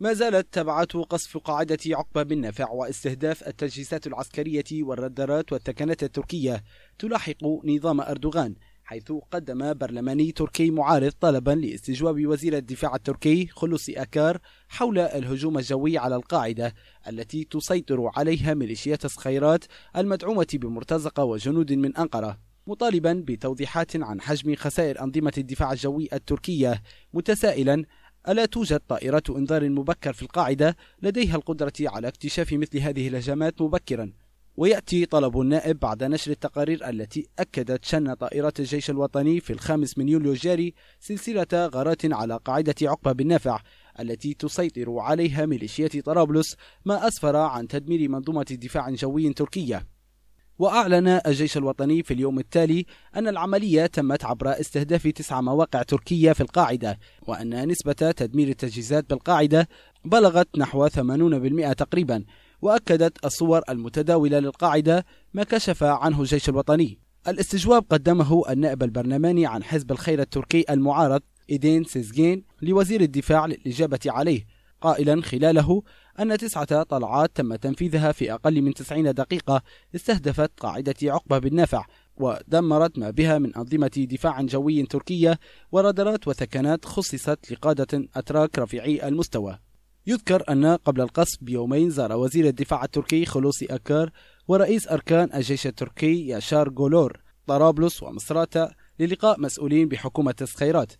ما زالت تبعات قصف قاعدة عقبة بن نافع واستهداف التجهيزات العسكرية والردارات والتكنات التركية تلاحق نظام أردوغان حيث قدم برلماني تركي معارض طلبا لاستجواب وزير الدفاع التركي خلوصي أكار حول الهجوم الجوي على القاعدة التي تسيطر عليها ميليشيات الصخيرات المدعومة بمرتزقة وجنود من أنقرة مطالبا بتوضيحات عن حجم خسائر أنظمة الدفاع الجوي التركية متسائلا ألا توجد طائرات إنذار مبكر في القاعدة لديها القدرة على اكتشاف مثل هذه الهجمات مبكرا ويأتي طلب النائب بعد نشر التقارير التي أكدت شن طائرات الجيش الوطني في الخامس من يوليو الجاري سلسلة غارات على قاعدة عقبة بن نافع التي تسيطر عليها ميليشيات طرابلس ما أسفر عن تدمير منظومة دفاع جوي تركية وأعلن الجيش الوطني في اليوم التالي أن العملية تمت عبر استهداف تسع مواقع تركية في القاعدة وأن نسبة تدمير التجهيزات بالقاعدة بلغت نحو 80% تقريبا وأكدت الصور المتداولة للقاعدة ما كشف عنه الجيش الوطني الاستجواب قدمه النائب البرلماني عن حزب الخير التركي المعارض إيدين سيزجين لوزير الدفاع للإجابة عليه قائلا خلاله أن تسعة طلعات تم تنفيذها في أقل من 90 دقيقة استهدفت قاعدة عقبة نافع ودمرت ما بها من أنظمة دفاع جوي تركية ورادارات وثكنات خصصت لقادة أتراك رفيعي المستوى يذكر أن قبل القصف بيومين زار وزير الدفاع التركي خلوصي أكار ورئيس أركان الجيش التركي ياشار جولور طرابلس ومصراتة للقاء مسؤولين بحكومة الصخيرات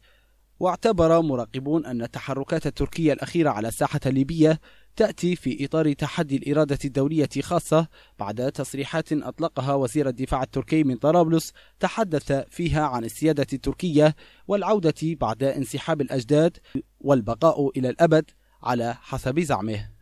واعتبر مراقبون أن التحركات التركية الأخيرة على الساحة الليبية تأتي في إطار تحدي الإرادة الدولية خاصة بعد تصريحات أطلقها وزير الدفاع التركي من طرابلس تحدث فيها عن السيادة التركية والعودة بعد انسحاب الأجداد والبقاء إلى الأبد على حسب زعمه